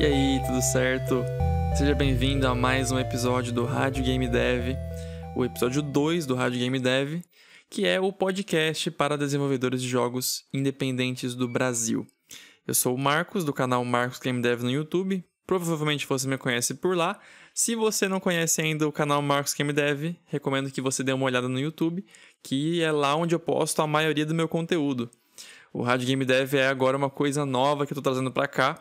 E aí, tudo certo? Seja bem-vindo a mais um episódio do Rádio Game Dev, o episódio 2 do Rádio Game Dev, que é o podcast para desenvolvedores de jogos independentes do Brasil. Eu sou o Marcos, do canal Marcos Game Dev no YouTube. Provavelmente você me conhece por lá. Se você não conhece ainda o canal Marcos Game Dev, recomendo que você dê uma olhada no YouTube, que é lá onde eu posto a maioria do meu conteúdo. O Rádio Game Dev é agora uma coisa nova que eu estou trazendo para cá,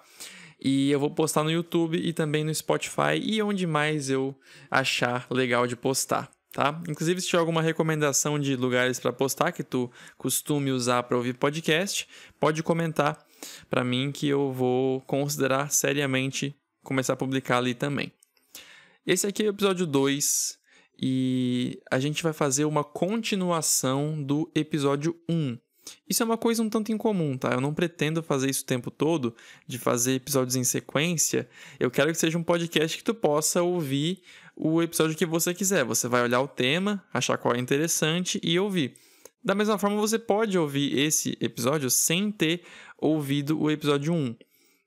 e eu vou postar no YouTube e também no Spotify e onde mais eu achar legal de postar. Tá? Inclusive, se tiver alguma recomendação de lugares para postar que tu costume usar para ouvir podcast, pode comentar para mim que eu vou considerar seriamente começar a publicar ali também. Esse aqui é o episódio 2 e a gente vai fazer uma continuação do episódio 1. Um. Isso é uma coisa um tanto incomum, tá? Eu não pretendo fazer isso o tempo todo, de fazer episódios em sequência. Eu quero que seja um podcast que tu possa ouvir o episódio que você quiser. Você vai olhar o tema, achar qual é interessante e ouvir. Da mesma forma, você pode ouvir esse episódio sem ter ouvido o episódio 1.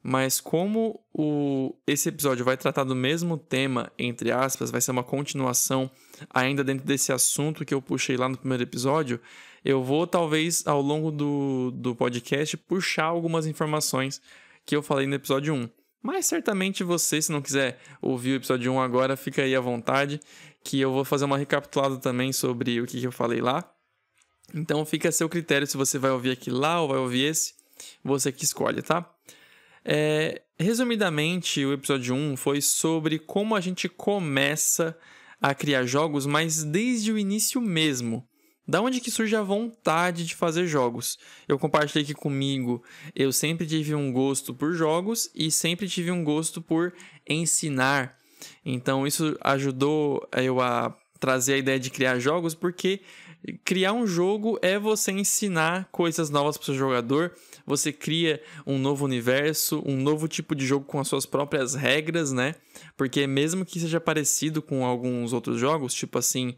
Mas como o, esse episódio vai tratar do mesmo tema, entre aspas, vai ser uma continuação ainda dentro desse assunto que eu puxei lá no primeiro episódio, eu vou talvez ao longo do, do podcast puxar algumas informações que eu falei no episódio 1. Mas certamente você, se não quiser ouvir o episódio 1 agora, fica aí à vontade, que eu vou fazer uma recapitulada também sobre o que eu falei lá. Então fica a seu critério se você vai ouvir aqui lá ou vai ouvir esse, você que escolhe, tá? É, resumidamente, o episódio 1 foi sobre como a gente começa a criar jogos, mas desde o início mesmo. Da onde que surge a vontade de fazer jogos? Eu compartilhei aqui comigo, eu sempre tive um gosto por jogos e sempre tive um gosto por ensinar. Então isso ajudou eh, eu a trazer a ideia de criar jogos, porque criar um jogo é você ensinar coisas novas para o seu jogador. Você cria um novo universo, um novo tipo de jogo com as suas próprias regras, né? Porque mesmo que seja parecido com alguns outros jogos, tipo assim,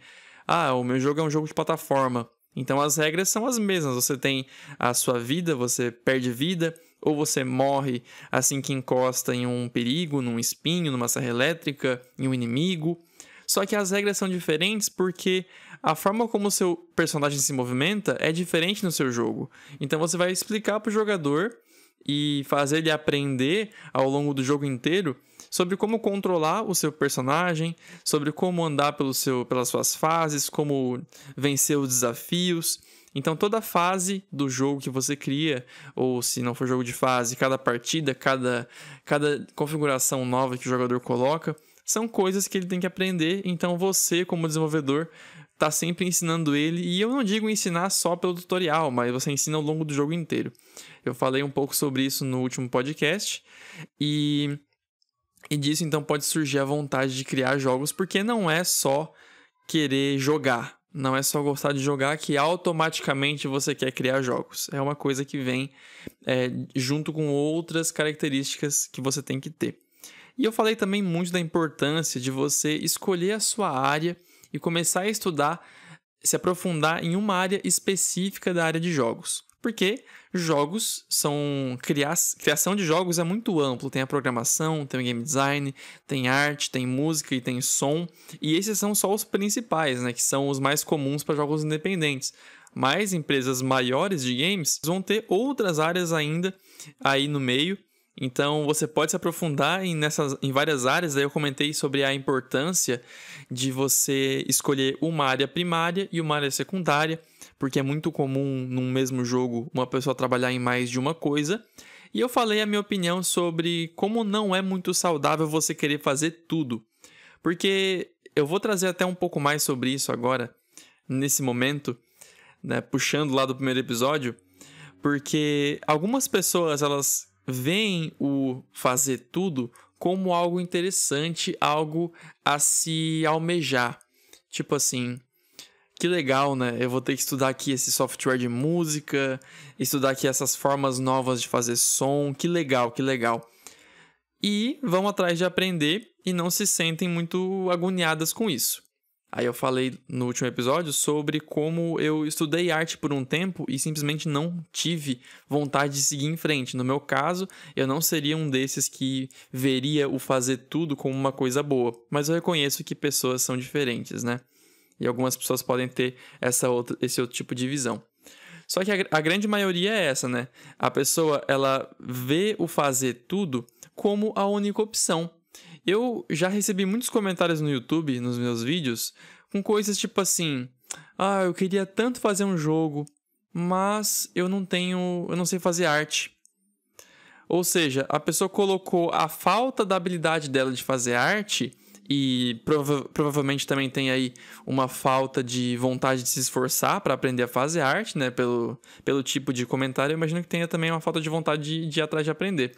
ah, o meu jogo é um jogo de plataforma. Então as regras são as mesmas. Você tem a sua vida, você perde vida, ou você morre assim que encosta em um perigo, num espinho, numa serra elétrica, em um inimigo. Só que as regras são diferentes porque a forma como o seu personagem se movimenta é diferente no seu jogo. Então você vai explicar para o jogador e fazer ele aprender ao longo do jogo inteiro sobre como controlar o seu personagem, sobre como andar pelo seu, pelas suas fases, como vencer os desafios. Então, toda fase do jogo que você cria, ou se não for jogo de fase, cada partida, cada, cada configuração nova que o jogador coloca, são coisas que ele tem que aprender. Então, você, como desenvolvedor, está sempre ensinando ele. E eu não digo ensinar só pelo tutorial, mas você ensina ao longo do jogo inteiro. Eu falei um pouco sobre isso no último podcast. E e disso então pode surgir a vontade de criar jogos, porque não é só querer jogar, não é só gostar de jogar que automaticamente você quer criar jogos. É uma coisa que vem é, junto com outras características que você tem que ter. E eu falei também muito da importância de você escolher a sua área e começar a estudar, se aprofundar em uma área específica da área de jogos. Porque jogos são. Criação de jogos é muito amplo. Tem a programação, tem o game design, tem arte, tem música e tem som. E esses são só os principais, né? Que são os mais comuns para jogos independentes. Mas empresas maiores de games vão ter outras áreas ainda aí no meio. Então você pode se aprofundar em, nessas, em várias áreas. Aí eu comentei sobre a importância de você escolher uma área primária e uma área secundária porque é muito comum num mesmo jogo uma pessoa trabalhar em mais de uma coisa. E eu falei a minha opinião sobre como não é muito saudável você querer fazer tudo. Porque eu vou trazer até um pouco mais sobre isso agora, nesse momento, né, puxando lá do primeiro episódio, porque algumas pessoas elas veem o fazer tudo como algo interessante, algo a se almejar. Tipo assim, que legal, né? Eu vou ter que estudar aqui esse software de música, estudar aqui essas formas novas de fazer som, que legal, que legal. E vão atrás de aprender e não se sentem muito agoniadas com isso. Aí eu falei no último episódio sobre como eu estudei arte por um tempo e simplesmente não tive vontade de seguir em frente. No meu caso, eu não seria um desses que veria o fazer tudo como uma coisa boa, mas eu reconheço que pessoas são diferentes, né? E algumas pessoas podem ter essa outra, esse outro tipo de visão. Só que a, a grande maioria é essa, né? A pessoa ela vê o fazer tudo como a única opção. Eu já recebi muitos comentários no YouTube, nos meus vídeos, com coisas tipo assim: "Ah, eu queria tanto fazer um jogo, mas eu não tenho, eu não sei fazer arte". Ou seja, a pessoa colocou a falta da habilidade dela de fazer arte e prova provavelmente também tem aí uma falta de vontade de se esforçar para aprender a fazer arte, né? Pelo, pelo tipo de comentário, eu imagino que tenha também uma falta de vontade de, de ir atrás de aprender.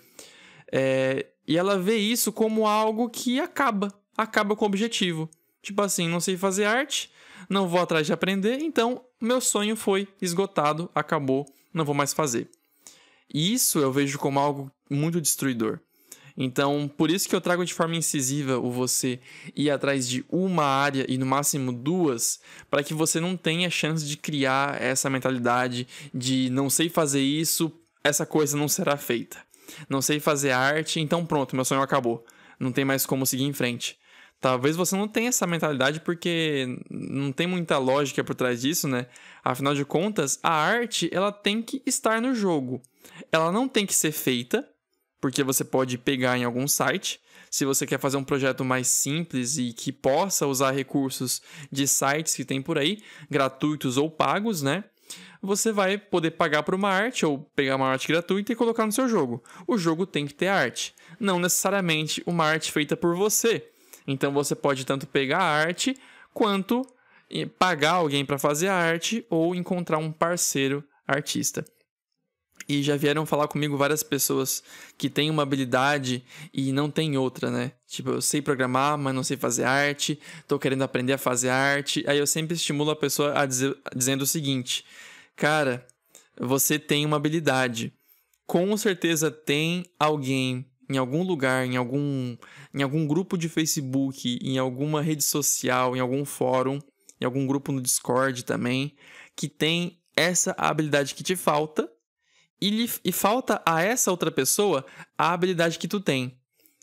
É, e ela vê isso como algo que acaba, acaba com o objetivo. Tipo assim, não sei fazer arte, não vou atrás de aprender, então meu sonho foi esgotado, acabou, não vou mais fazer. E isso eu vejo como algo muito destruidor. Então, por isso que eu trago de forma incisiva o você ir atrás de uma área e no máximo duas, para que você não tenha chance de criar essa mentalidade de não sei fazer isso, essa coisa não será feita. Não sei fazer arte, então pronto, meu sonho acabou. Não tem mais como seguir em frente. Talvez você não tenha essa mentalidade porque não tem muita lógica por trás disso, né? Afinal de contas, a arte, ela tem que estar no jogo. Ela não tem que ser feita, porque você pode pegar em algum site. Se você quer fazer um projeto mais simples e que possa usar recursos de sites que tem por aí, gratuitos ou pagos, né? Você vai poder pagar por uma arte ou pegar uma arte gratuita e colocar no seu jogo. O jogo tem que ter arte, não necessariamente uma arte feita por você. Então você pode tanto pegar a arte quanto eh, pagar alguém para fazer a arte ou encontrar um parceiro artista. E já vieram falar comigo várias pessoas que têm uma habilidade e não tem outra, né? Tipo, eu sei programar, mas não sei fazer arte, tô querendo aprender a fazer arte. Aí eu sempre estimulo a pessoa a dizer, dizendo o seguinte: Cara, você tem uma habilidade. Com certeza tem alguém em algum lugar, em algum, em algum grupo de Facebook, em alguma rede social, em algum fórum, em algum grupo no Discord também, que tem essa habilidade que te falta e, lhe, e falta a essa outra pessoa a habilidade que tu tem.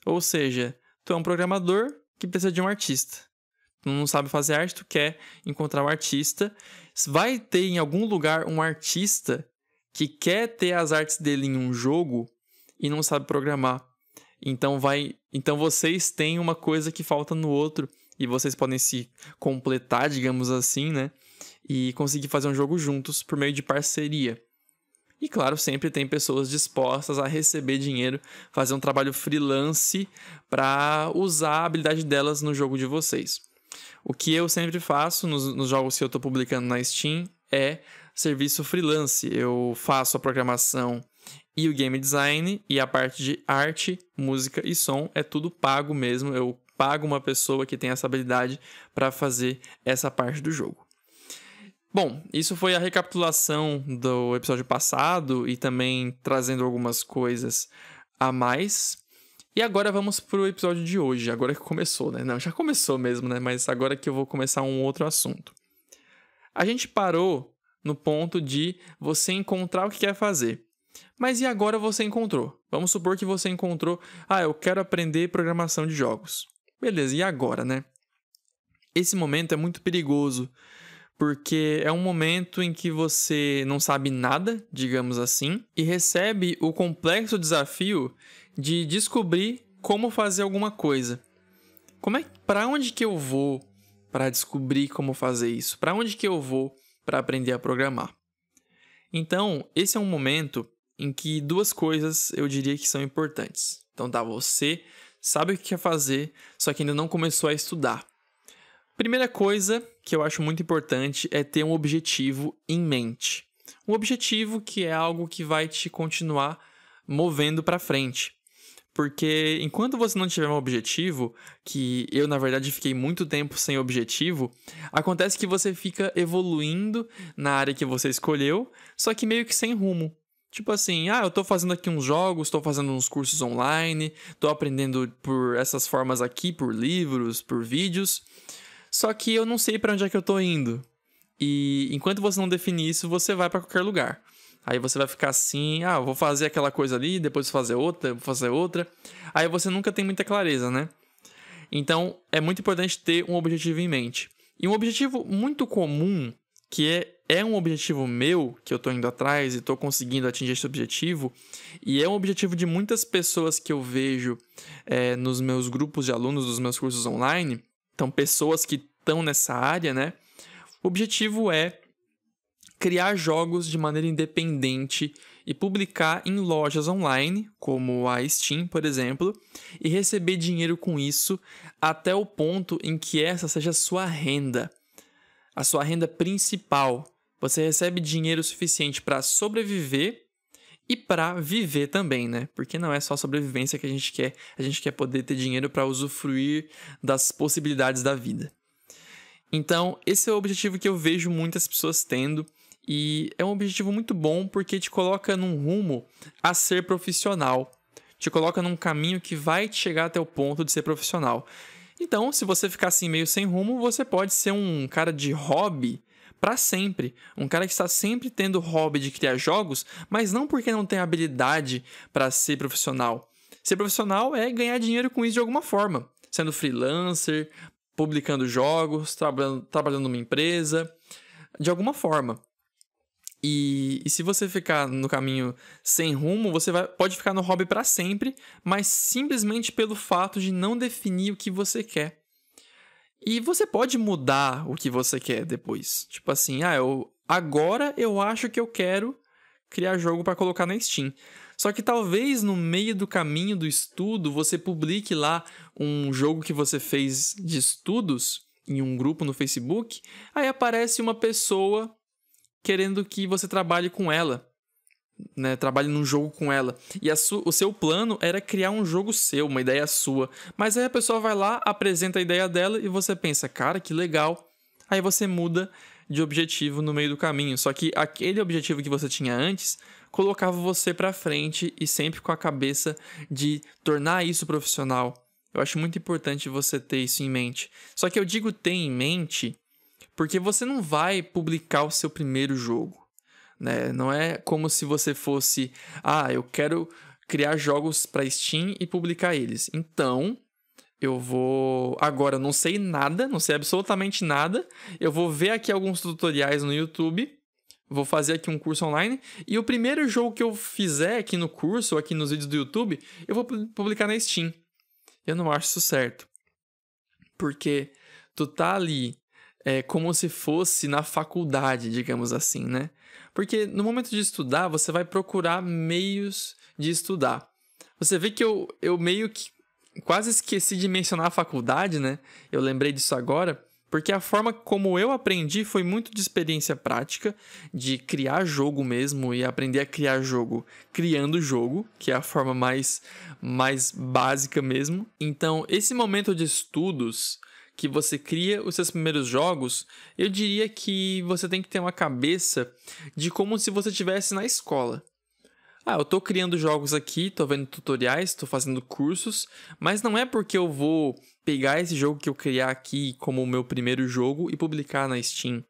Ou seja, tu é um programador que precisa de um artista. Tu não sabe fazer arte, tu quer encontrar um artista. Vai ter em algum lugar um artista que quer ter as artes dele em um jogo e não sabe programar. Então vai, então vocês têm uma coisa que falta no outro e vocês podem se completar, digamos assim, né? E conseguir fazer um jogo juntos por meio de parceria. E claro, sempre tem pessoas dispostas a receber dinheiro, fazer um trabalho freelance para usar a habilidade delas no jogo de vocês. O que eu sempre faço nos, nos jogos que eu estou publicando na Steam é serviço freelance. Eu faço a programação e o game design e a parte de arte, música e som é tudo pago mesmo. Eu pago uma pessoa que tem essa habilidade para fazer essa parte do jogo. Bom, isso foi a recapitulação do episódio passado e também trazendo algumas coisas a mais. E agora vamos pro episódio de hoje, agora que começou, né? Não, já começou mesmo, né? Mas agora que eu vou começar um outro assunto. A gente parou no ponto de você encontrar o que quer fazer. Mas e agora você encontrou? Vamos supor que você encontrou, ah, eu quero aprender programação de jogos. Beleza, e agora, né? Esse momento é muito perigoso porque é um momento em que você não sabe nada, digamos assim, e recebe o complexo desafio de descobrir como fazer alguma coisa. Como é para onde que eu vou para descobrir como fazer isso? Para onde que eu vou para aprender a programar? Então, esse é um momento em que duas coisas eu diria que são importantes. Então, tá você sabe o que quer fazer, só que ainda não começou a estudar. Primeira coisa que eu acho muito importante é ter um objetivo em mente. Um objetivo que é algo que vai te continuar movendo para frente. Porque enquanto você não tiver um objetivo, que eu na verdade fiquei muito tempo sem objetivo, acontece que você fica evoluindo na área que você escolheu, só que meio que sem rumo. Tipo assim, ah, eu tô fazendo aqui uns jogos, tô fazendo uns cursos online, tô aprendendo por essas formas aqui, por livros, por vídeos, só que eu não sei para onde é que eu tô indo. E enquanto você não definir isso, você vai para qualquer lugar. Aí você vai ficar assim, ah, vou fazer aquela coisa ali, depois fazer outra, vou fazer outra. Aí você nunca tem muita clareza, né? Então, é muito importante ter um objetivo em mente. E um objetivo muito comum, que é, é um objetivo meu, que eu estou indo atrás e estou conseguindo atingir esse objetivo, e é um objetivo de muitas pessoas que eu vejo é, nos meus grupos de alunos, dos meus cursos online, então pessoas que estão nessa área, né? O objetivo é criar jogos de maneira independente e publicar em lojas online, como a Steam, por exemplo, e receber dinheiro com isso até o ponto em que essa seja a sua renda, a sua renda principal. Você recebe dinheiro suficiente para sobreviver e para viver também, né? Porque não é só sobrevivência que a gente quer, a gente quer poder ter dinheiro para usufruir das possibilidades da vida. Então, esse é o objetivo que eu vejo muitas pessoas tendo e é um objetivo muito bom porque te coloca num rumo a ser profissional, te coloca num caminho que vai te chegar até o ponto de ser profissional. Então, se você ficar assim meio sem rumo, você pode ser um cara de hobby para sempre. Um cara que está sempre tendo hobby de criar jogos, mas não porque não tem habilidade para ser profissional. Ser profissional é ganhar dinheiro com isso de alguma forma, sendo freelancer, publicando jogos, trabalhando, trabalhando numa empresa, de alguma forma. E, e, se você ficar no caminho sem rumo, você vai, pode ficar no hobby para sempre, mas simplesmente pelo fato de não definir o que você quer. E você pode mudar o que você quer depois. Tipo assim, ah, eu agora eu acho que eu quero criar jogo para colocar na Steam. Só que talvez no meio do caminho do estudo você publique lá um jogo que você fez de estudos em um grupo no Facebook, aí aparece uma pessoa querendo que você trabalhe com ela né, trabalhe num jogo com ela. E o seu plano era criar um jogo seu, uma ideia sua. Mas aí a pessoa vai lá, apresenta a ideia dela e você pensa, cara, que legal. Aí você muda de objetivo no meio do caminho. Só que aquele objetivo que você tinha antes colocava você para frente e sempre com a cabeça de tornar isso profissional. Eu acho muito importante você ter isso em mente. Só que eu digo ter em mente porque você não vai publicar o seu primeiro jogo. Né? Não é como se você fosse, ah, eu quero criar jogos para Steam e publicar eles. Então, eu vou. Agora, não sei nada, não sei absolutamente nada. Eu vou ver aqui alguns tutoriais no YouTube. Vou fazer aqui um curso online. E o primeiro jogo que eu fizer aqui no curso, ou aqui nos vídeos do YouTube, eu vou publicar na Steam. Eu não acho isso certo. Porque tu tá ali é, como se fosse na faculdade, digamos assim, né? Porque no momento de estudar, você vai procurar meios de estudar. Você vê que eu, eu meio que quase esqueci de mencionar a faculdade, né? Eu lembrei disso agora, porque a forma como eu aprendi foi muito de experiência prática, de criar jogo mesmo e aprender a criar jogo criando jogo, que é a forma mais, mais básica mesmo. Então, esse momento de estudos que você cria os seus primeiros jogos, eu diria que você tem que ter uma cabeça de como se você estivesse na escola. Ah, eu tô criando jogos aqui, tô vendo tutoriais, tô fazendo cursos, mas não é porque eu vou pegar esse jogo que eu criar aqui como o meu primeiro jogo e publicar na Steam,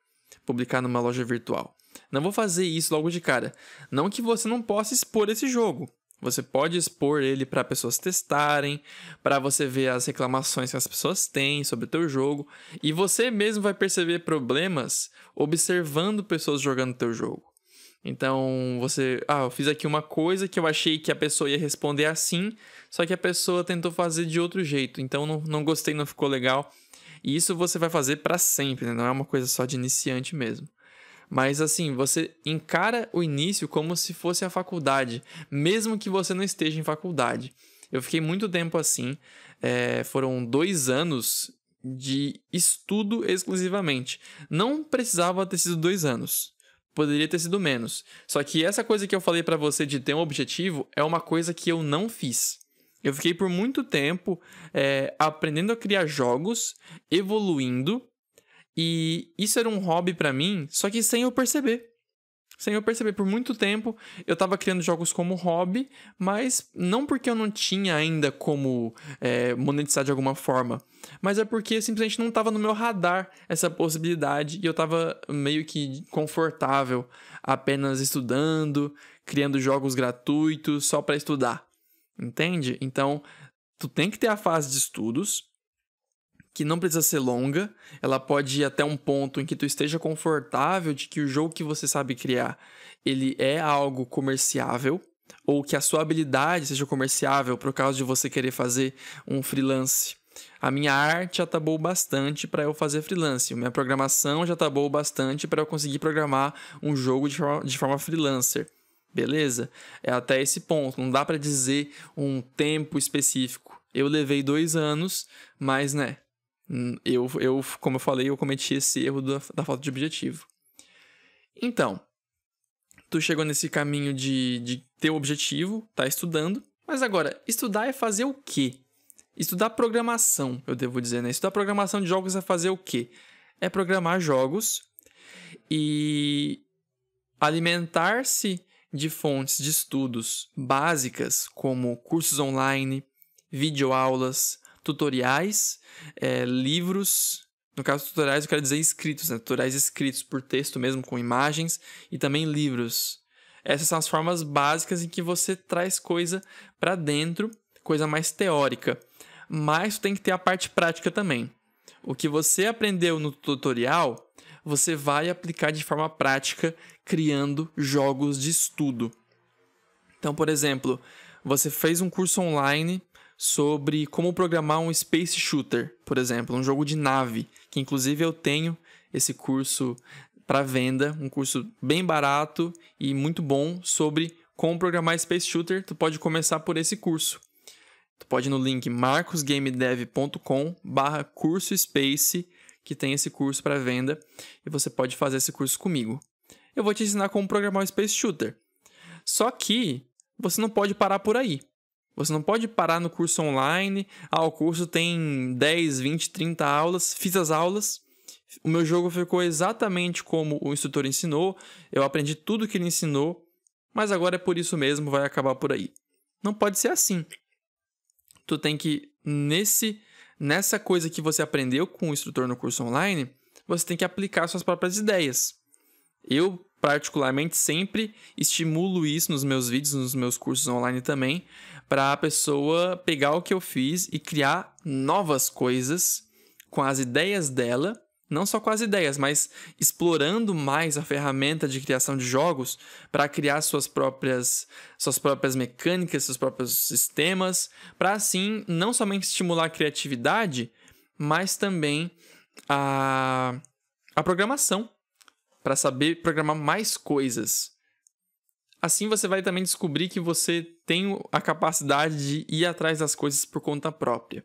publicar numa loja virtual. Não vou fazer isso logo de cara. Não que você não possa expor esse jogo. Você pode expor ele para pessoas testarem, para você ver as reclamações que as pessoas têm sobre o teu jogo, e você mesmo vai perceber problemas observando pessoas jogando o teu jogo. Então, você, ah, eu fiz aqui uma coisa que eu achei que a pessoa ia responder assim, só que a pessoa tentou fazer de outro jeito. Então, não, não gostei, não ficou legal. E isso você vai fazer para sempre, né? não é uma coisa só de iniciante mesmo. Mas assim, você encara o início como se fosse a faculdade, mesmo que você não esteja em faculdade. Eu fiquei muito tempo assim, é, foram dois anos de estudo exclusivamente. Não precisava ter sido dois anos. Poderia ter sido menos. Só que essa coisa que eu falei para você de ter um objetivo é uma coisa que eu não fiz. Eu fiquei por muito tempo é, aprendendo a criar jogos, evoluindo e isso era um hobby para mim, só que sem eu perceber. Sem eu perceber, por muito tempo eu estava criando jogos como hobby, mas não porque eu não tinha ainda como é, monetizar de alguma forma, mas é porque simplesmente não estava no meu radar essa possibilidade e eu estava meio que confortável apenas estudando, criando jogos gratuitos só para estudar, entende? Então, tu tem que ter a fase de estudos, que não precisa ser longa, ela pode ir até um ponto em que tu esteja confortável de que o jogo que você sabe criar, ele é algo comerciável, ou que a sua habilidade seja comerciável por causa de você querer fazer um freelance. A minha arte já tabou tá bastante para eu fazer freelance. Minha programação já tabou tá bastante para eu conseguir programar um jogo de forma, de forma freelancer. Beleza? É até esse ponto. Não dá para dizer um tempo específico. Eu levei dois anos, mas né, Hum, eu, eu, como eu falei, eu cometi esse erro da, da falta de objetivo. Então, tu chegou nesse caminho de, de ter o objetivo, tá estudando, mas agora, estudar é fazer o quê? Estudar programação, eu devo dizer, né? Estudar programação de jogos é fazer o quê? É programar jogos e alimentar-se de fontes de estudos básicas, como cursos online, videoaulas, tutoriais, é, livros. No caso, tutoriais eu quero dizer escritos, né? Tutoriais escritos por texto mesmo, com imagens, e também livros. Essas são as formas básicas em que você traz coisa para dentro, coisa mais teórica. Mas tem que ter a parte prática também. O que você aprendeu no tutorial, você vai aplicar de forma prática criando jogos de estudo. Então, por exemplo, você fez um curso online sobre como programar um space shooter, por exemplo, um jogo de nave, que inclusive eu tenho esse curso para venda, um curso bem barato e muito bom sobre como programar space shooter. Tu pode começar por esse curso. Tu pode ir no link marcosgamedev.com/curso-space que tem esse curso para venda e você pode fazer esse curso comigo. Eu vou te ensinar como programar um space shooter. Só que você não pode parar por aí. Você não pode parar no curso online. Ah, o curso tem 10, 20, 30 aulas. Fiz as aulas. O meu jogo ficou exatamente como o instrutor ensinou. Eu aprendi tudo que ele ensinou. Mas agora é por isso mesmo, vai acabar por aí. Não pode ser assim. Tu tem que, nesse nessa coisa que você aprendeu com o instrutor no curso online, você tem que aplicar suas próprias ideias. Eu, particularmente, sempre estimulo isso nos meus vídeos, nos meus cursos online também, para a pessoa pegar o que eu fiz e criar novas coisas com as ideias dela, não só com as ideias, mas explorando mais a ferramenta de criação de jogos para criar suas próprias suas próprias mecânicas, seus próprios sistemas, para assim não somente estimular a criatividade, mas também a a programação, para saber programar mais coisas. Assim você vai também descobrir que você tem a capacidade de ir atrás das coisas por conta própria.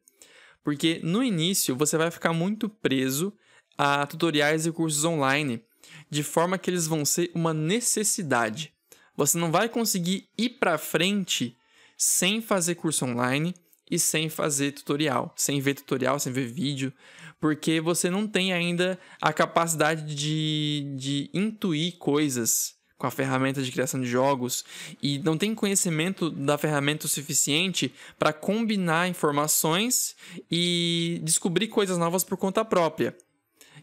Porque no início você vai ficar muito preso a tutoriais e cursos online, de forma que eles vão ser uma necessidade. Você não vai conseguir ir para frente sem fazer curso online e sem fazer tutorial, sem ver tutorial, sem ver vídeo, porque você não tem ainda a capacidade de, de intuir coisas com a ferramenta de criação de jogos e não tem conhecimento da ferramenta o suficiente para combinar informações e descobrir coisas novas por conta própria.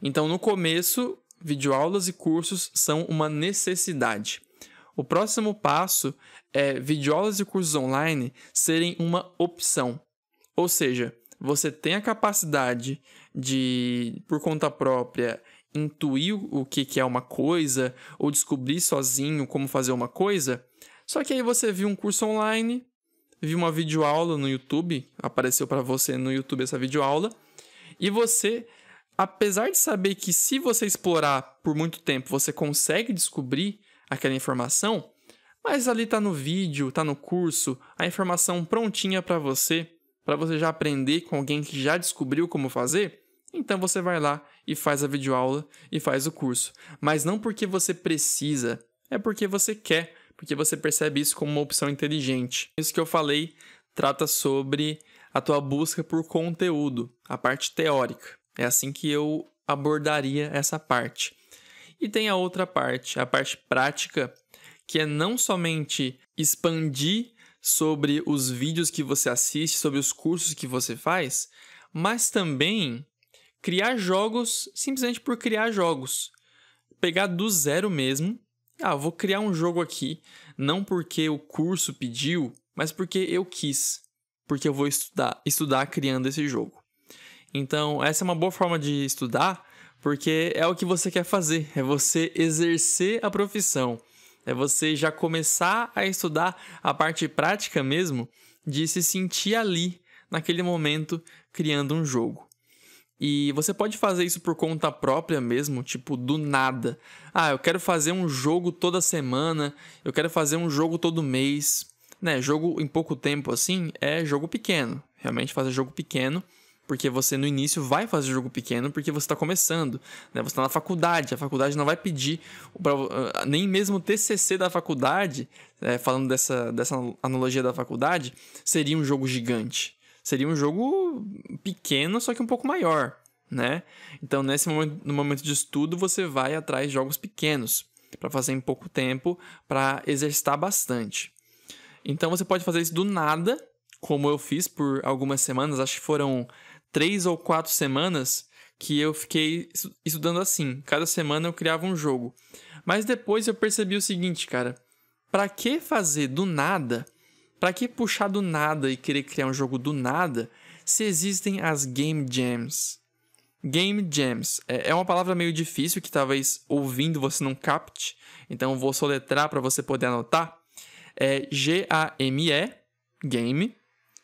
Então, no começo, videoaulas e cursos são uma necessidade. O próximo passo é videoaulas e cursos online serem uma opção. Ou seja, você tem a capacidade de, por conta própria, intuir o que, que é uma coisa ou descobrir sozinho como fazer uma coisa. Só que aí você viu um curso online, viu uma videoaula no YouTube, apareceu para você no YouTube essa videoaula, e você, apesar de saber que se você explorar por muito tempo, você consegue descobrir aquela informação, mas ali tá no vídeo, tá no curso, a informação prontinha para você, para você já aprender com alguém que já descobriu como fazer, então você vai lá e faz a videoaula e faz o curso. Mas não porque você precisa, é porque você quer, porque você percebe isso como uma opção inteligente. Isso que eu falei trata sobre a tua busca por conteúdo, a parte teórica. É assim que eu abordaria essa parte. E tem a outra parte, a parte prática, que é não somente expandir sobre os vídeos que você assiste, sobre os cursos que você faz, mas também criar jogos simplesmente por criar jogos. Pegar do zero mesmo. Ah, vou criar um jogo aqui, não porque o curso pediu, mas porque eu quis. Porque eu vou estudar, estudar criando esse jogo. Então, essa é uma boa forma de estudar, porque é o que você quer fazer, é você exercer a profissão. É você já começar a estudar a parte prática mesmo de se sentir ali, naquele momento, criando um jogo. E você pode fazer isso por conta própria mesmo, tipo, do nada. Ah, eu quero fazer um jogo toda semana, eu quero fazer um jogo todo mês. Né, jogo em pouco tempo assim é jogo pequeno. Realmente fazer jogo pequeno porque você no início vai fazer jogo pequeno porque você está começando, né? Você está na faculdade, a faculdade não vai pedir pra, ah, nem mesmo o TCC da faculdade, é, falando dessa, dessa analogia da faculdade, seria um jogo gigante seria um jogo pequeno, só que um pouco maior, né? Então, nesse momento, no momento de estudo, você vai atrás de jogos pequenos para fazer em pouco tempo, para exercitar bastante. Então, você pode fazer isso do nada, como eu fiz por algumas semanas, acho que foram três ou quatro semanas que eu fiquei estudando assim. Cada semana eu criava um jogo. Mas depois eu percebi o seguinte, cara, para que fazer do nada para que puxar do nada e querer criar um jogo do nada se existem as Game Jams? Game Jams é, é uma palavra meio difícil que talvez ouvindo você não capte, então vou soletrar para você poder anotar. É G-A-M-E, Game,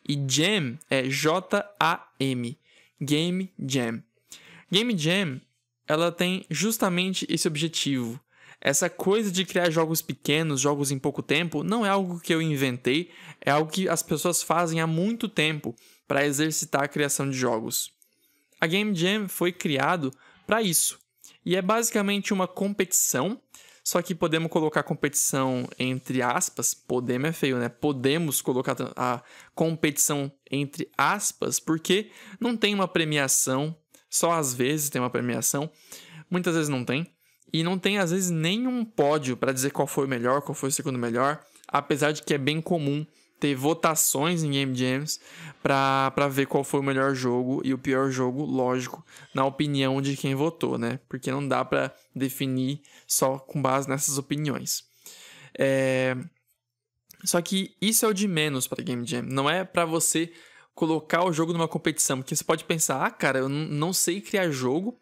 e Jam é J-A-M, Game Jam. Game Jam, ela tem justamente esse objetivo essa coisa de criar jogos pequenos, jogos em pouco tempo, não é algo que eu inventei, é algo que as pessoas fazem há muito tempo para exercitar a criação de jogos. A Game Jam foi criado para isso. E é basicamente uma competição, só que podemos colocar competição entre aspas, podemos é feio, né? Podemos colocar a competição entre aspas, porque não tem uma premiação, só às vezes tem uma premiação, muitas vezes não tem e não tem às vezes nenhum pódio para dizer qual foi o melhor, qual foi o segundo melhor, apesar de que é bem comum ter votações em Game Jams para ver qual foi o melhor jogo e o pior jogo, lógico, na opinião de quem votou, né? Porque não dá para definir só com base nessas opiniões. É... Só que isso é o de menos para Game Jam, não é para você colocar o jogo numa competição, porque você pode pensar, ah, cara, eu não sei criar jogo,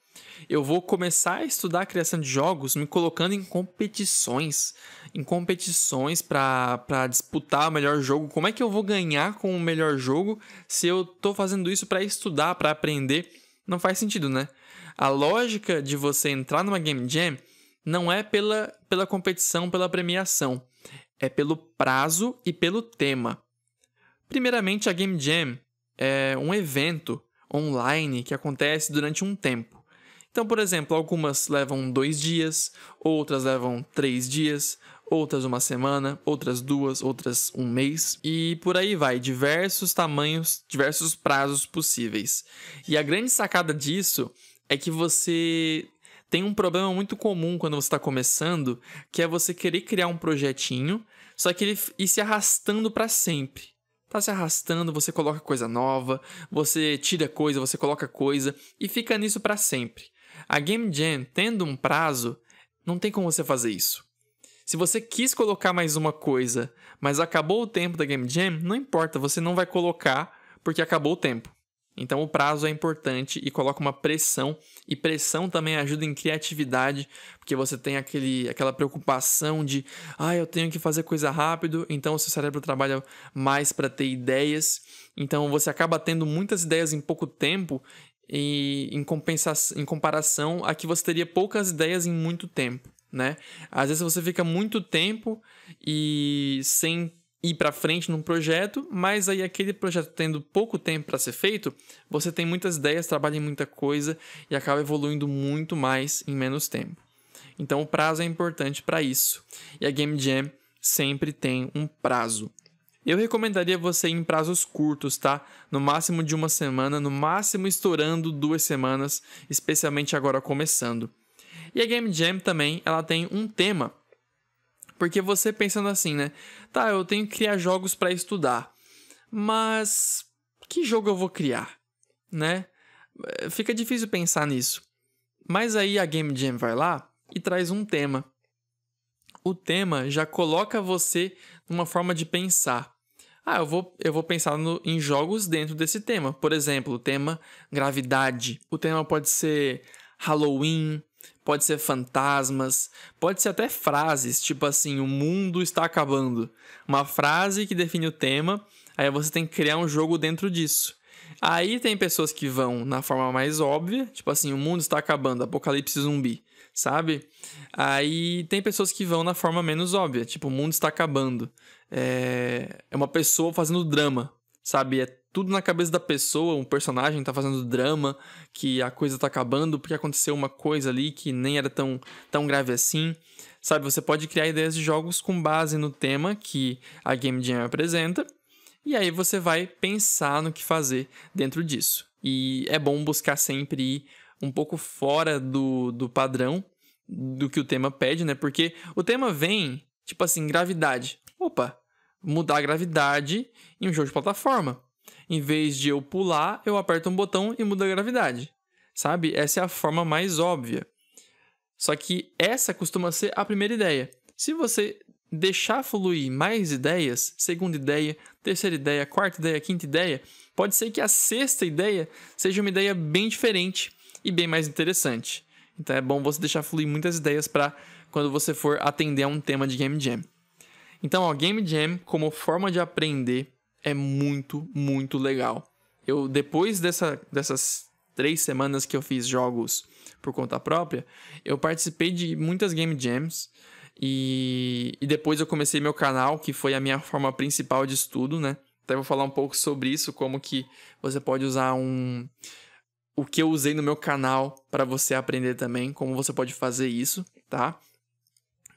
eu vou começar a estudar a criação de jogos me colocando em competições. Em competições para disputar o melhor jogo. Como é que eu vou ganhar com o melhor jogo se eu estou fazendo isso para estudar, para aprender? Não faz sentido, né? A lógica de você entrar numa Game Jam não é pela, pela competição, pela premiação. É pelo prazo e pelo tema. Primeiramente, a Game Jam é um evento online que acontece durante um tempo. Então, por exemplo, algumas levam dois dias, outras levam três dias, outras uma semana, outras duas, outras um mês e por aí vai, diversos tamanhos, diversos prazos possíveis. E a grande sacada disso é que você tem um problema muito comum quando você está começando, que é você querer criar um projetinho, só que ele ir se arrastando para sempre. Tá se arrastando, você coloca coisa nova, você tira coisa, você coloca coisa e fica nisso para sempre. A Game Jam tendo um prazo, não tem como você fazer isso. Se você quis colocar mais uma coisa, mas acabou o tempo da Game Jam, não importa, você não vai colocar porque acabou o tempo. Então o prazo é importante e coloca uma pressão, e pressão também ajuda em criatividade, porque você tem aquele, aquela preocupação de, ah, eu tenho que fazer coisa rápido, então o seu cérebro trabalha mais para ter ideias, então você acaba tendo muitas ideias em pouco tempo e, em, compensa em comparação a que você teria poucas ideias em muito tempo, né? Às vezes você fica muito tempo e sem ir para frente num projeto, mas aí aquele projeto tendo pouco tempo para ser feito, você tem muitas ideias, trabalha em muita coisa e acaba evoluindo muito mais em menos tempo. Então o prazo é importante para isso. E a Game Jam sempre tem um prazo. Eu recomendaria você ir em prazos curtos, tá? No máximo de uma semana, no máximo estourando duas semanas, especialmente agora começando. E a Game Jam também, ela tem um tema. Porque você pensando assim, né? Tá, eu tenho que criar jogos para estudar. Mas que jogo eu vou criar, né? Eh, fica difícil pensar nisso. Mas aí a Game Jam vai lá e traz um tema. O tema já coloca você uma forma de pensar. Ah, eu vou, eu vou pensar no, em jogos dentro desse tema. Por exemplo, o tema gravidade. O tema pode ser Halloween, pode ser fantasmas, pode ser até frases, tipo assim, o mundo está acabando. Uma frase que define o tema, aí você tem que criar um jogo dentro disso. Aí tem pessoas que vão na forma mais óbvia, tipo assim, o mundo está acabando, apocalipse zumbi sabe? Aí tem pessoas que vão na forma menos óbvia, tipo, o mundo está acabando. É, é uma pessoa fazendo drama, sabe? É tudo na cabeça da pessoa, um personagem tá fazendo drama, que a coisa tá acabando, porque aconteceu uma coisa ali que nem era tão, tão grave assim. Sabe, você pode criar ideias de jogos com base no tema que a Game Jam apresenta, e aí você vai pensar no que fazer dentro disso. E é bom buscar sempre ir um pouco fora do, do padrão do que o tema pede, né? Porque o tema vem, tipo assim, gravidade. Opa, mudar a gravidade em um jogo de plataforma. Em vez de eu pular, eu aperto um botão e muda a gravidade. Sabe? Essa é a forma mais óbvia. Só que essa costuma ser a primeira ideia. Se você deixar fluir mais ideias, segunda ideia, terceira ideia, quarta ideia, quinta ideia, pode ser que a sexta ideia seja uma ideia bem diferente e bem mais interessante. Então é bom você deixar fluir muitas ideias para quando você for atender a um tema de Game Jam. Então, ó, Game Jam como forma de aprender é muito, muito legal. Eu, depois dessa, dessas três semanas que eu fiz jogos por conta própria, eu participei de muitas Game Jams. E, e depois eu comecei meu canal, que foi a minha forma principal de estudo, né? Até vou falar um pouco sobre isso, como que você pode usar um, o que eu usei no meu canal para você aprender também como você pode fazer isso, tá?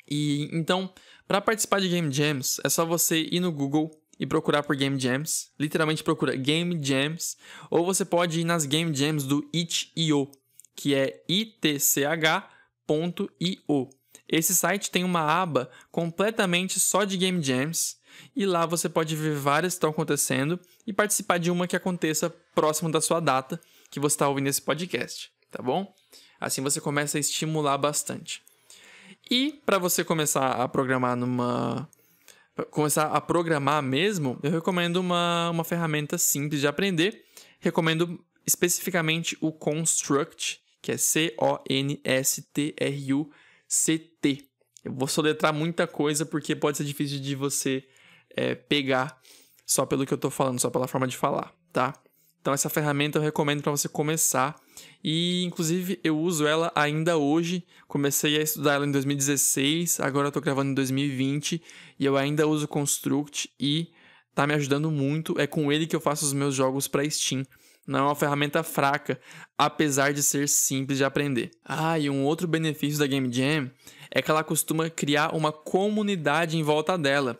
E então, para participar de Game Jams, é só você ir no Google e procurar por Game Jams, literalmente procura Game Jams, ou você pode ir nas Game Jams do itch.io, que é itch.io. Esse site tem uma aba completamente só de Game Jams, e lá você pode ver várias que estão acontecendo e participar de uma que aconteça próximo da sua data que você está ouvindo esse podcast, tá bom? Assim você começa a estimular bastante. E para você começar a programar numa começar a programar mesmo, eu recomendo uma, uma ferramenta simples de aprender. Recomendo especificamente o Construct, que é C O N S T R U C T. Eu vou soletrar muita coisa porque pode ser difícil de você é, pegar só pelo que eu estou falando, só pela forma de falar, tá? Então essa ferramenta eu recomendo para você começar e inclusive eu uso ela ainda hoje. Comecei a estudar ela em 2016, agora eu gravando em 2020 e eu ainda uso o Construct e está me ajudando muito. É com ele que eu faço os meus jogos para Steam. Não é uma ferramenta fraca, apesar de ser simples de aprender. Ah, e um outro benefício da Game Jam é que ela costuma criar uma comunidade em volta dela.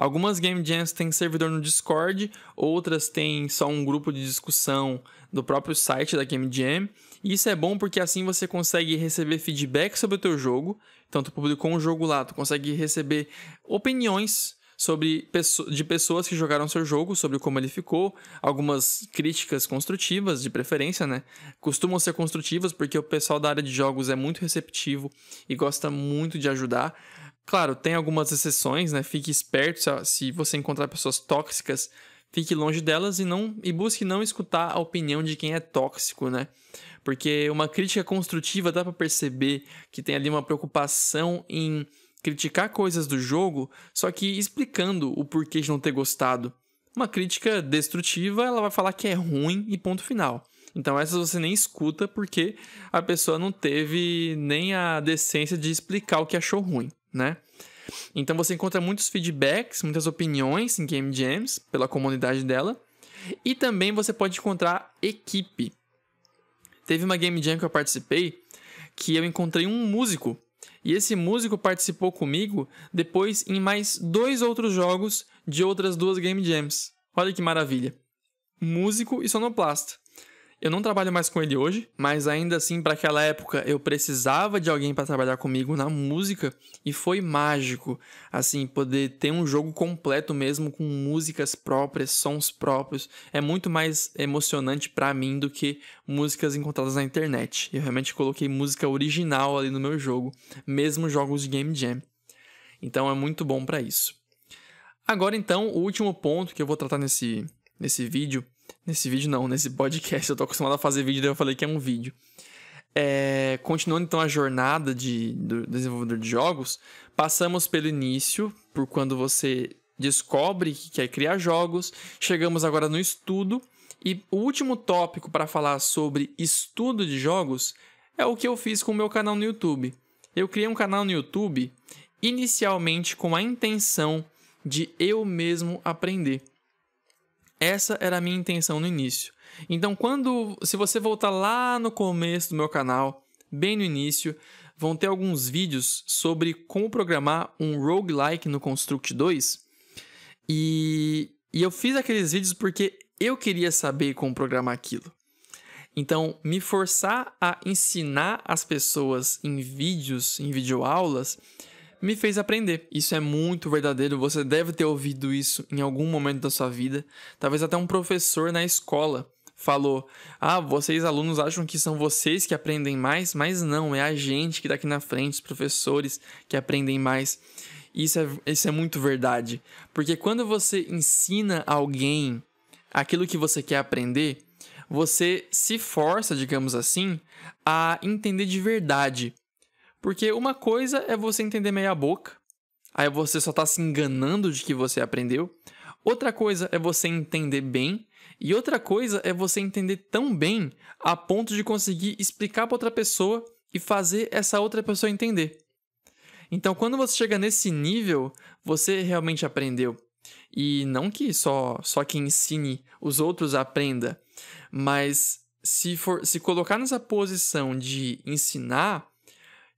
Algumas game jams têm servidor no Discord, outras têm só um grupo de discussão do próprio site da game jam. E isso é bom porque assim você consegue receber feedback sobre o teu jogo. Então tu publicou um jogo lá, tu consegue receber opiniões sobre de pessoas que jogaram seu jogo, sobre como ele ficou, algumas críticas construtivas, de preferência, né? Costumam ser construtivas porque o pessoal da área de jogos é muito receptivo e gosta muito de ajudar. Claro, tem algumas exceções, né? Fique esperto se, se você encontrar pessoas tóxicas, fique longe delas e não e busque não escutar a opinião de quem é tóxico, né? Porque uma crítica construtiva dá para perceber que tem ali uma preocupação em criticar coisas do jogo, só que explicando o porquê de não ter gostado. Uma crítica destrutiva, ela vai falar que é ruim e ponto final. Então essas você nem escuta porque a pessoa não teve nem a decência de explicar o que achou ruim né? Então você encontra muitos feedbacks, muitas opiniões em Game Jams pela comunidade dela. E também você pode encontrar equipe. Teve uma Game Jam que eu participei que eu encontrei um músico. E esse músico participou comigo depois em mais dois outros jogos de outras duas Game Jams. Olha que maravilha. Músico e sonoplasta. Eu não trabalho mais com ele hoje, mas ainda assim, para aquela época, eu precisava de alguém para trabalhar comigo na música e foi mágico, assim, poder ter um jogo completo mesmo com músicas próprias, sons próprios. É muito mais emocionante para mim do que músicas encontradas na internet. Eu realmente coloquei música original ali no meu jogo, mesmo jogos de game jam. Então é muito bom para isso. Agora então, o último ponto que eu vou tratar nesse nesse vídeo Nesse vídeo não, nesse podcast eu tô acostumado a fazer vídeo, daí eu falei que é um vídeo. É, continuando então a jornada de, do desenvolvedor de jogos, passamos pelo início, por quando você descobre que quer criar jogos, chegamos agora no estudo, e o último tópico para falar sobre estudo de jogos é o que eu fiz com o meu canal no YouTube. Eu criei um canal no YouTube inicialmente com a intenção de eu mesmo aprender. Essa era a minha intenção no início. Então, quando se você voltar lá no começo do meu canal, bem no início, vão ter alguns vídeos sobre como programar um roguelike no Construct 2. E, e eu fiz aqueles vídeos porque eu queria saber como programar aquilo. Então, me forçar a ensinar as pessoas em vídeos, em videoaulas, aulas me fez aprender. Isso é muito verdadeiro, você deve ter ouvido isso em algum momento da sua vida. Talvez até um professor na escola falou: Ah, vocês alunos acham que são vocês que aprendem mais, mas não, é a gente que daqui tá na frente, os professores que aprendem mais. Isso é, isso é muito verdade. Porque quando você ensina alguém aquilo que você quer aprender, você se força, digamos assim, a entender de verdade porque uma coisa é você entender meia boca, aí você só está se enganando de que você aprendeu. Outra coisa é você entender bem, e outra coisa é você entender tão bem a ponto de conseguir explicar para outra pessoa e fazer essa outra pessoa entender. Então, quando você chega nesse nível, você realmente aprendeu. E não que só só quem ensine os outros aprenda, mas se for se colocar nessa posição de ensinar,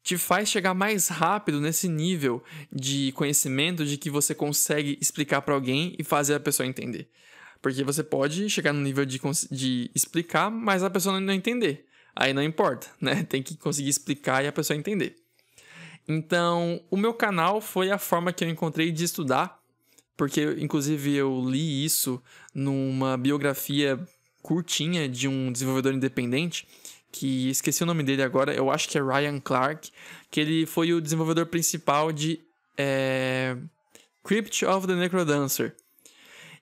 te faz chegar mais rápido nesse nível de conhecimento de que você consegue explicar para alguém e fazer a pessoa entender. Porque você pode chegar no nível de, de explicar, mas a pessoa não entender. Aí não importa, né? Tem que conseguir explicar e a pessoa entender. Então, o meu canal foi a forma que eu encontrei de estudar, porque inclusive eu li isso numa biografia curtinha de um desenvolvedor independente que esqueci o nome dele agora, eu acho que é Ryan Clark, que ele foi o desenvolvedor principal de é, Crypt of the Necrodancer.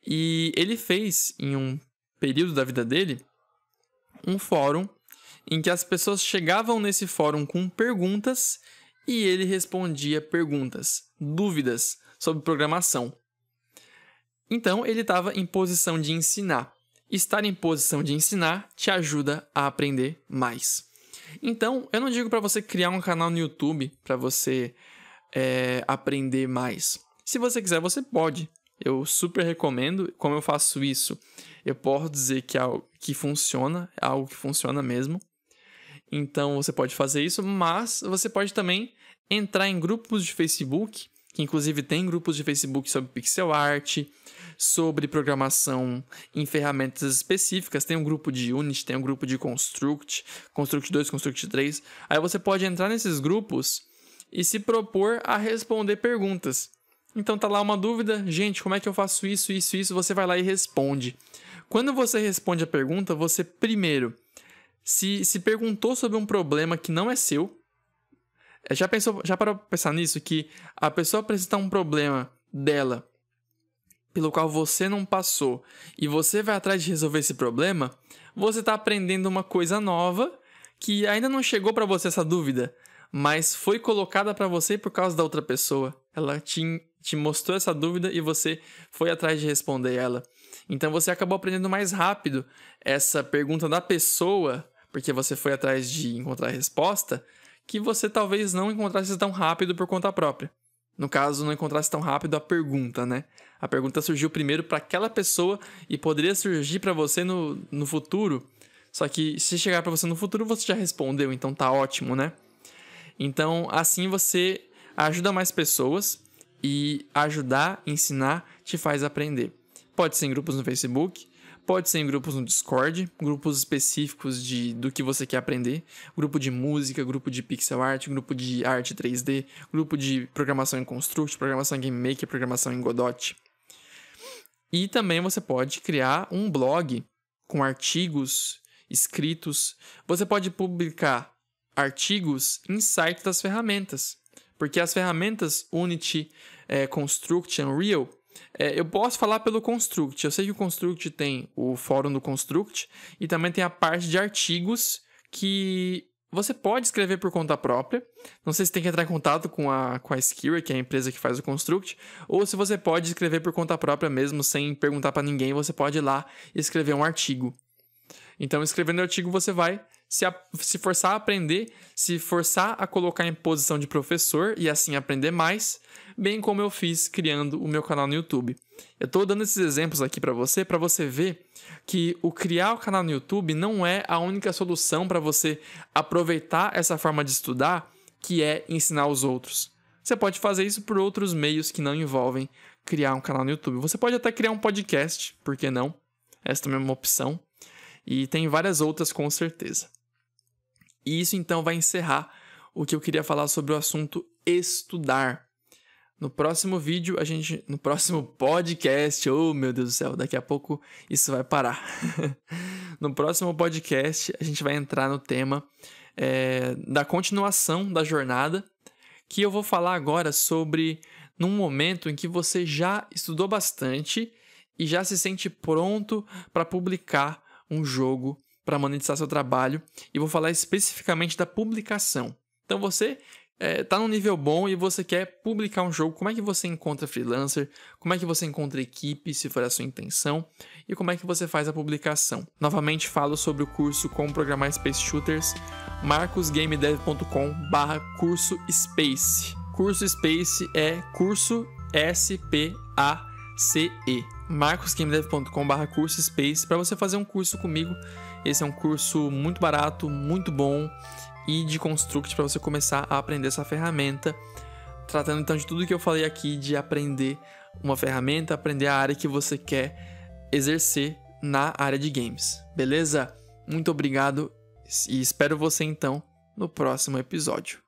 E ele fez, em um período da vida dele, um fórum em que as pessoas chegavam nesse fórum com perguntas e ele respondia perguntas, dúvidas sobre programação. Então ele estava em posição de ensinar. Estar em posição de ensinar te ajuda a aprender mais. Então, eu não digo para você criar um canal no YouTube para você é, aprender mais. Se você quiser, você pode. Eu super recomendo. Como eu faço isso, eu posso dizer que é algo que funciona, é algo que funciona mesmo. Então, você pode fazer isso, mas você pode também entrar em grupos de Facebook que inclusive tem grupos de Facebook sobre pixel art, sobre programação em ferramentas específicas. Tem um grupo de Unity, tem um grupo de Construct, Construct 2, Construct 3. Aí você pode entrar nesses grupos e se propor a responder perguntas. Então tá lá uma dúvida, gente, como é que eu faço isso, isso, isso? Você vai lá e responde. Quando você responde a pergunta, você primeiro se, se perguntou sobre um problema que não é seu, já pensou, já parou pra pensar nisso? Que a pessoa apresentar um problema dela pelo qual você não passou e você vai atrás de resolver esse problema, você está aprendendo uma coisa nova que ainda não chegou para você essa dúvida, mas foi colocada para você por causa da outra pessoa. Ela te, te mostrou essa dúvida e você foi atrás de responder ela. Então você acabou aprendendo mais rápido essa pergunta da pessoa, porque você foi atrás de encontrar a resposta, que você talvez não encontrasse tão rápido por conta própria. No caso, não encontrasse tão rápido a pergunta, né? A pergunta surgiu primeiro para aquela pessoa e poderia surgir para você no, no futuro. Só que se chegar para você no futuro, você já respondeu, então tá ótimo, né? Então, assim você ajuda mais pessoas e ajudar, ensinar, te faz aprender. Pode ser em grupos no Facebook, Pode ser em grupos no Discord, grupos específicos de, do que você quer aprender, grupo de música, grupo de pixel art, grupo de arte 3D, grupo de programação em Construct, programação em Game Maker, programação em Godot. E também você pode criar um blog com artigos escritos. Você pode publicar artigos em sites das ferramentas, porque as ferramentas Unity, é, Construct, Unreal é, eu posso falar pelo Construct. Eu sei que o Construct tem o fórum do Construct e também tem a parte de artigos que você pode escrever por conta própria. Não sei se tem que entrar em contato com a, com a Skira, que é a empresa que faz o Construct, ou se você pode escrever por conta própria mesmo, sem perguntar para ninguém, você pode ir lá escrever um artigo. Então, escrevendo artigo, você vai se, a, se forçar a aprender, se forçar a colocar em posição de professor e assim aprender mais, bem como eu fiz criando o meu canal no YouTube. Eu estou dando esses exemplos aqui para você, para você ver que o criar o canal no YouTube não é a única solução para você aproveitar essa forma de estudar, que é ensinar os outros. Você pode fazer isso por outros meios que não envolvem criar um canal no YouTube. Você pode até criar um podcast, por que não? Essa também é uma opção. E tem várias outras com certeza. E isso então vai encerrar o que eu queria falar sobre o assunto estudar. No próximo vídeo, a gente. No próximo podcast. Oh, meu Deus do céu, daqui a pouco isso vai parar. no próximo podcast, a gente vai entrar no tema é, da continuação da jornada. Que eu vou falar agora sobre num momento em que você já estudou bastante e já se sente pronto para publicar um jogo para monetizar seu trabalho e vou falar especificamente da publicação. Então você está eh, é, num nível bom e você quer publicar um jogo, como é que você encontra freelancer, como é que você encontra equipe, se for a sua intenção, e como é que você faz a publicação. Novamente falo sobre o curso Como Programar Space Shooters, marcosgamedev.com barra curso Space. Curso Space é curso S-P-A-C-E. marcosgamedev.com barra curso Space para você fazer um curso comigo esse é um curso muito barato, muito bom e de Construct para você começar a aprender essa ferramenta. Tratando então de tudo que eu falei aqui, de aprender uma ferramenta, aprender a área que você quer exercer na área de games, beleza? Muito obrigado e espero você então no próximo episódio.